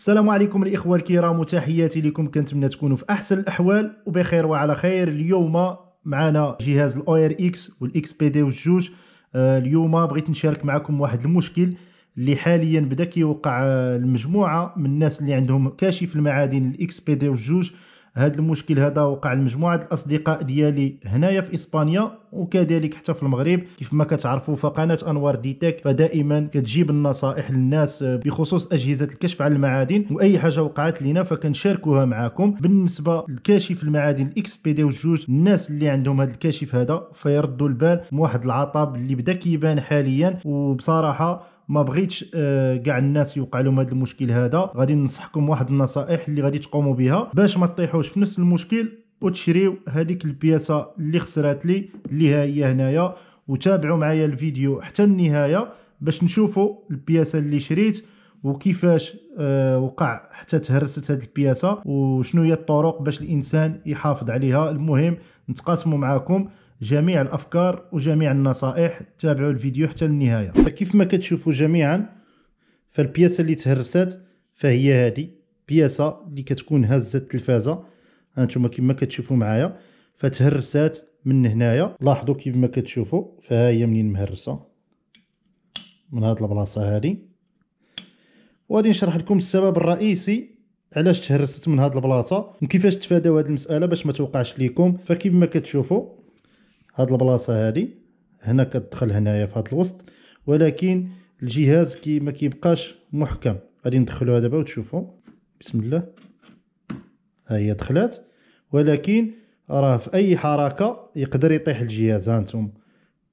السلام عليكم الاخوه الكرام وتحياتي لكم كنتمنى تكونوا في احسن الاحوال وبخير وعلى خير اليوم معنا جهاز الاو ار اكس والاكس بي دي والجوج آه، اليوم بغيت نشارك معكم واحد المشكل اللي حاليا بدا كيوقع آه، المجموعه من الناس اللي عندهم كاشف المعادن الاكس بي دي والجوج هذا المشكل هذا وقع لمجموعه الاصدقاء ديالي هنايا في اسبانيا وكذلك حتى في المغرب كيف ما كتعرفوا فقناه انوار ديتك فدائما كتجيب النصائح للناس بخصوص اجهزه الكشف على المعادن واي حاجه وقعت لنا فكنشاركوها معكم بالنسبه لكاشف المعادن الاكس بي دي وجوج الناس اللي عندهم هذا الكاشف هذا فيردوا البال من واحد العطب اللي بدا كيبان حاليا وبصراحه ما بغيتش آه، كاع الناس يوقع لهم هذا المشكل هذا غادي ننصحكم واحد النصائح اللي غادي تقوموا بها باش ما تطيحوش في نفس المشكل وتشريو هذيك البياسه اللي خسرات لي اللي ها هي هنايا وتابعوا معايا الفيديو حتى النهايه باش نشوفوا البياسه اللي شريت وكيفاش آه وقع حتى تهرست هذه البياسه وشنو هي الطرق باش الانسان يحافظ عليها المهم نتقاسموا معاكم جميع الافكار وجميع النصائح تابعوا الفيديو حتى النهايه فكيف ما كتشوفوا جميعا فالبياسه اللي تهرسات فهي هذه بياسه اللي كتكون هزه التلفازه هانتوما كما كتشوفوا معايا فتهرسات من هنايا لاحظوا كيف ما كتشوفوا فها هي منين مهرسه من هاد البلاصه هذه وغادي نشرح لكم السبب الرئيسي علاش تهرست من هاد البلاصه وكيفاش تفاداو هاد المساله باش ما توقعش ليكم فكيف ما كتشوفوا هاد البلاصه هادي هنا كتدخل هنايا في هاد الوسط ولكن الجهاز كي ما كيبقاش محكم غادي ندخلوها دابا وتشوفوا بسم الله ها هي دخلات ولكن راه في اي حركه يقدر يطيح الجهاز هانتوم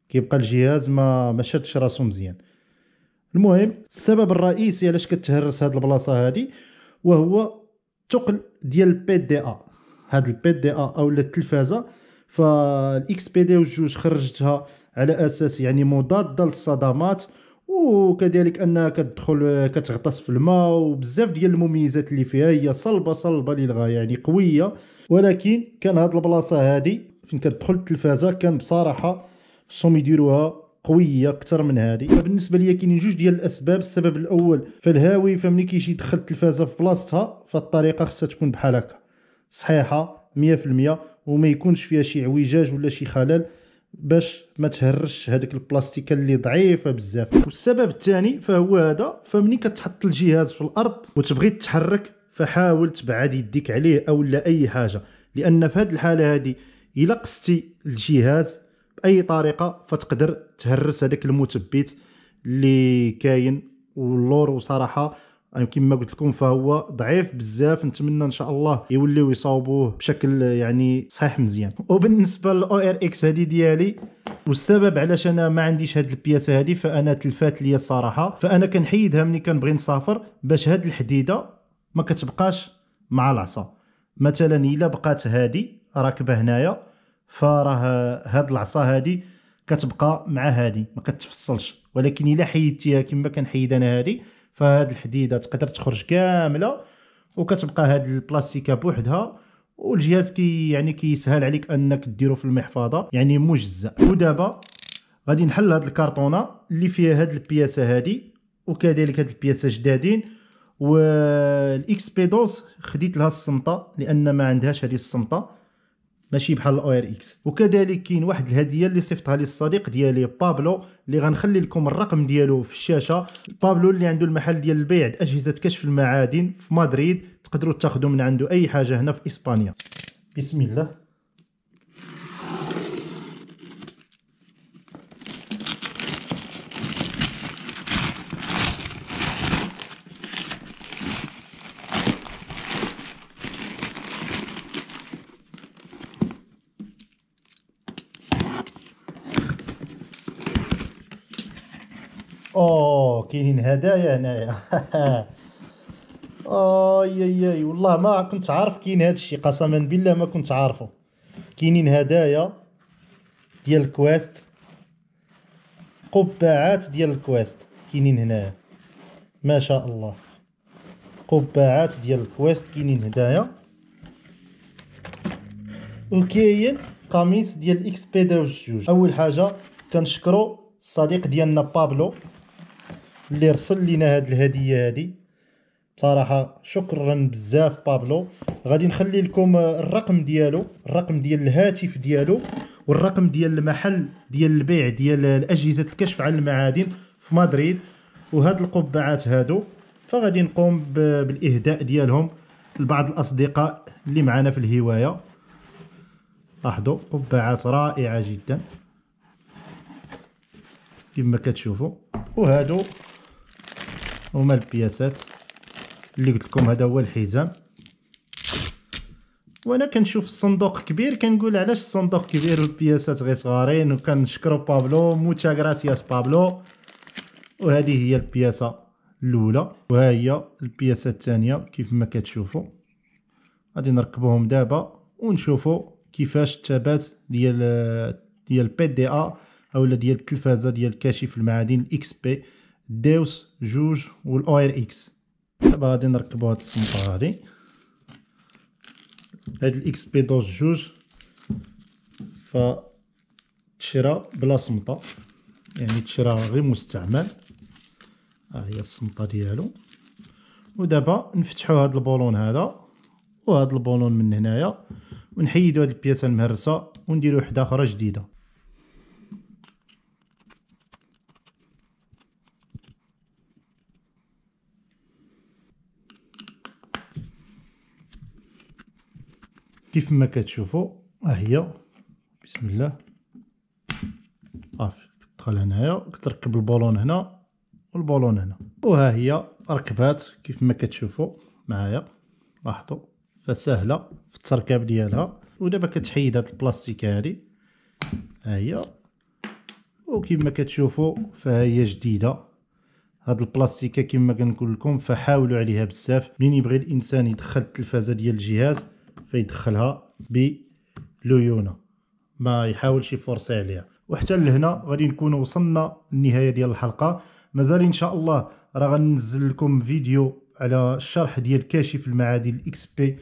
كيبقى الجهاز ما ما شادش راسو مزيان المهم السبب الرئيسي علاش كتهرس هاد البلاصه هادي وهو ثقل ديال البي دي ا هاد البي دي ا اولا التلفازه فالاكس بي دي وجوج خرجتها على اساس يعني مضاده للصدمات وكذلك انها كتدخل كتغطس في الماء وبزاف ديال المميزات اللي فيها هي صلبه صلبه للغايه يعني قويه ولكن كان هاد البلاصه هادي فين كتدخل التلفازه كان بصراحه خصهم يديروها قويه اكثر من هذه فبالنسبه ليا كاينين جوج ديال الاسباب السبب الاول فالهاوي فملي كيجي يدخل التلفازه في بلاصتها فالطريقه خصها تكون بحال هكا صحيحه 100% وما يكونش فيها شي عويجاج ولا شي خلل باش ما تهرش هذاك البلاستيكه اللي ضعيفه بزاف والسبب الثاني فهو هذا فمني كتحط الجهاز في الارض وتبغي تتحرك فحاول تبعد يديك عليه او لا اي حاجه لان في هذه الحاله هذه الا قستي الجهاز باي طريقه فتقدر تهرس هذاك المثبت اللي كاين واللور وصراحه كما قلت لكم فهو ضعيف بزاف نتمنى ان شاء الله يوليو يصاوبوه بشكل يعني صحيح مزيان وبالنسبه للاو ار اكس هذه ديالي والسبب علاش انا ما عنديش هاد البياسه هادي فانا تلفات ليا الصراحه فانا كنحيدها ملي كنبغي نسافر باش هاد الحديده ما كتبقاش مع العصا مثلا الا بقات هادي راكبه هنايا فراه هاد العصا هادي كتبقى مع هادي ما كتفصلش ولكن الا حيدتيها كما كنحيد انا هادي فهاد الحديده تقدر تخرج كامله وكتبقى هاد البلاستيكه بوحدها والجهاز كي يعني كيسهل عليك انك ديرو في المحفظه يعني مجزء ودابا غادي نحل هاد الكرتونه اللي فيها هاد البياسه هادي وكذلك هاد البياسه جدادين والاكسبيدوس خديت لها الصمطه لان ما عندهاش هذه الصمته ماشي بحال الاو ار اكس وكذلك كاين واحد الهديه اللي صيفطها لي الصديق ديالي بابلو اللي غنخلي لكم الرقم ديالو في الشاشه بابلو اللي عنده المحل ديال البيع اجهزه كشف المعادن في مدريد تقدروا تاخذوا من عنده اي حاجه هنا في اسبانيا بسم الله اوه كاينين هدايا هنايا اي اي اي والله ما كنت عارف كاين هذا الشيء قسما بالله ما كنت عارفه كاينين هدايا ديال الكويست قبعات ديال الكويست كاينين هنايا ما شاء الله قبعات ديال الكويست كاينين هدايا وكاين قميص ديال اكس بي داو جوج اول حاجه كنشكروا الصديق ديالنا بابلو اللي رسل لنا هاد الهديه هادي بصراحه شكرا بزاف بابلو غادي نخلي لكم الرقم ديالو الرقم ديال الهاتف ديالو والرقم ديال المحل ديال البيع ديال الاجهزه الكشف عن المعادن في مدريد وهاد القبعات هادو فغادي نقوم بالاهداء ديالهم لبعض الاصدقاء اللي معنا في الهوايه لاحظوا قبعات رائعه جدا كما كتشوفوا وهادو هما البياسات اللي قلت لكم هذا هو الحزام وانا كنشوف الصندوق كبير كنقول علاش الصندوق كبير والبياسات غير صغارين وكنشكروا بابلو موتشا غراسياس بابلو وهذه هي البياسه الاولى وها هي البياسه الثانيه كيف ما كتشوفوا غادي نركبوهم دابا ونشوفوا كيفاش الثبات ديال ديال بي دي ا اولا ديال التلفازه ديال كاشف المعادن الاكس بي داوس جوج والاوير اكس دابا غادي نركبو هاد السمطة هادي هاد الاكس بي دوز جوج ف تشرا بلا سمطة يعني تشرا غير مستعمل ها هي السمطة ديالو ودابا نفتحو هاد البولون هذا وهاد البولون من هنايا نحيدو هاد البياسة المهرسة نديرو وحدة اخرى جديدة كيف ما كتشوفوا ها هي بسم الله صافي كتدخل هنايا كتركب البالون هنا والبالون هنا وها هي ركبات كيف ما كتشوفوا معايا لاحظوا فسهله في التركاب ديالها ودابا كتحيد هاد البلاستيكه هادي ها هي ما كتشوفوا فها هي جديده هاد البلاستيكه كما كنقول لكم فحاولوا عليها بزاف منين يبغي الانسان يدخل التلفازه ديال الجهاز يدخلها بليونه ما يحاولش يفرصي عليها وحتى لهنا غادي نكون وصلنا للنهايه ديال الحلقه مازال ان شاء الله راه غنزل لكم فيديو على الشرح ديال كاشف المعادن الاكس بي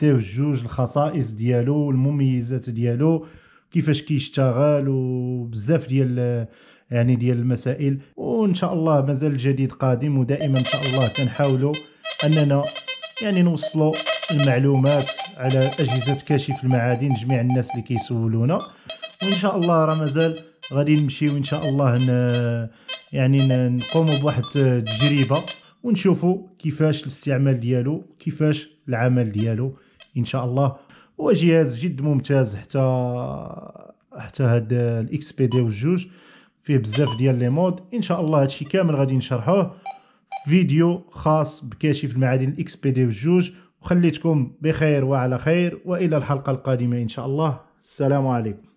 داو جوج الخصائص ديالو والمميزات ديالو كيفاش كيشتغل وبزاف ديال يعني ديال المسائل وان شاء الله مازال الجديد قادم ودائما ان شاء الله كنحاولوا اننا يعني نوصلوا المعلومات على اجهزه كاشف المعادن جميع الناس اللي كيسولونا وان شاء الله راه مازال غادي نمشيو ان شاء الله ن... يعني نقوم بواحد التجربه ونشوفوا كيفاش الاستعمال ديالو كيفاش العمل ديالو ان شاء الله هو جهاز جد ممتاز حتى حتى هاد الاكس بي دي وجوج فيه بزاف ديال لي مود ان شاء الله هادشي كامل غادي نشرحوه فيديو خاص بكاشف المعادن الاكس بي دي وجوج وخليتكم بخير وعلى خير والى الحلقه القادمه ان شاء الله السلام عليكم